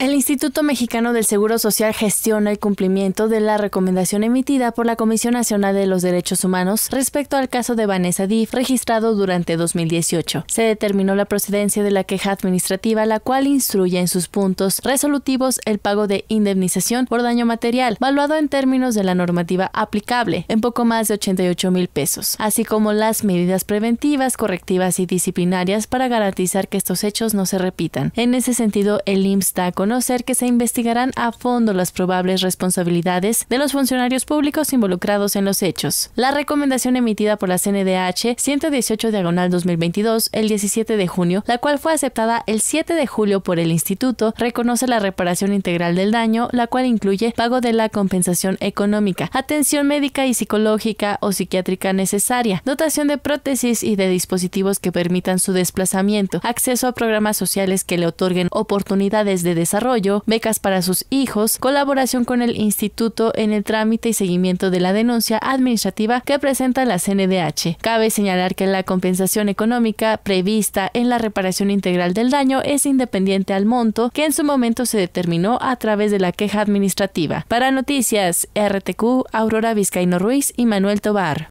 El Instituto Mexicano del Seguro Social gestiona el cumplimiento de la recomendación emitida por la Comisión Nacional de los Derechos Humanos respecto al caso de Vanessa Diff registrado durante 2018. Se determinó la procedencia de la queja administrativa, la cual instruye en sus puntos resolutivos el pago de indemnización por daño material, valuado en términos de la normativa aplicable, en poco más de 88 mil pesos, así como las medidas preventivas, correctivas y disciplinarias para garantizar que estos hechos no se repitan. En ese sentido, el IMSS con ser que se investigarán a fondo las probables responsabilidades de los funcionarios públicos involucrados en los hechos. La recomendación emitida por la CNDH 118 diagonal 2022 el 17 de junio, la cual fue aceptada el 7 de julio por el instituto, reconoce la reparación integral del daño, la cual incluye pago de la compensación económica, atención médica y psicológica o psiquiátrica necesaria, dotación de prótesis y de dispositivos que permitan su desplazamiento, acceso a programas sociales que le otorguen oportunidades de desarrollo, Desarrollo, becas para sus hijos, colaboración con el instituto en el trámite y seguimiento de la denuncia administrativa que presenta la CNDH. Cabe señalar que la compensación económica prevista en la reparación integral del daño es independiente al monto que en su momento se determinó a través de la queja administrativa. Para noticias, RTQ, Aurora Vizcaino Ruiz y Manuel Tobar.